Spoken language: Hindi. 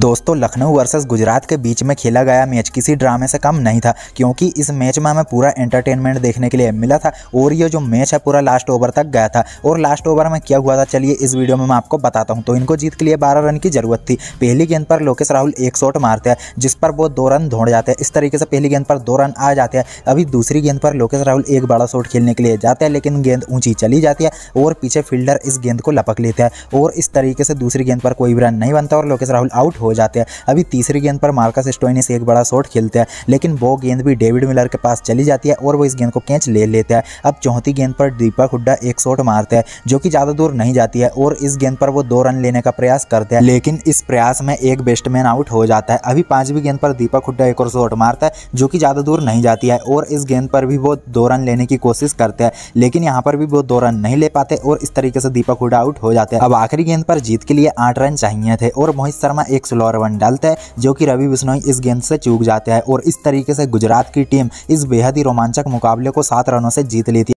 दोस्तों लखनऊ वर्सेस गुजरात के बीच में खेला गया मैच किसी ड्रामे से कम नहीं था क्योंकि इस मैच में हमें पूरा एंटरटेनमेंट देखने के लिए मिला था और ये जो मैच है पूरा लास्ट ओवर तक गया था और लास्ट ओवर में क्या हुआ था चलिए इस वीडियो में मैं आपको बताता हूँ तो इनको जीत के लिए बारह रन की जरूरत थी पहली गेंद पर लोकेश राहुल एक शॉट मारते हैं जिस पर वो दो रन धोड़ जाते हैं इस तरीके से पहली गेंद पर दो रन आ जाते हैं अभी दूसरी गेंद पर लोकेश राहुल एक बड़ा शॉट खेलने के लिए जाते हैं लेकिन गेंद ऊंची चली जाती है और पीछे फील्डर इस गेंद को लपक लेते हैं और इस तरीके से दूसरी गेंद पर कोई भी रन नहीं बनता और लोकेश राहुल आउट हो हो जाते हैं अभी तीसरी गेंद पर मार्कस स्टोइनिस एक बड़ा शॉट खेलते हैं लेकिन वो गेंद भी डेविड मिलर के पास चली जाती है और वो इस गेंद को कैच ले लेते हैं अब चौथी गेंद पर दीपक हुड्डा एक शॉट मारते हैं जो कि ज़्यादा दूर नहीं जाती है और इस गेंद पर वो दो रन लेने का प्रयास करते हैं लेकिन इस प्रयास में एक बेस्टमैन आउट हो जाता है अभी पांचवी गेंद पर दीपक हुड्डा एक और शॉट मारता है जो कि ज़्यादा दूर नहीं जाती है और इस गेंद पर भी वो दो रन लेने की कोशिश करते हैं लेकिन यहाँ पर भी वो दो रन नहीं ले पाते और इस तरीके से दीपक हुड्डा आउट हो जाते हैं अब आखिरी गेंद पर जीत के लिए आठ रन चाहिए थे और मोहित शर्मा एक और रवन डालता है जो कि रवि बिश्नोई इस गेंद से चूक जाते हैं और इस तरीके से गुजरात की टीम इस बेहद ही रोमांचक मुकाबले को सात रनों से जीत लेती है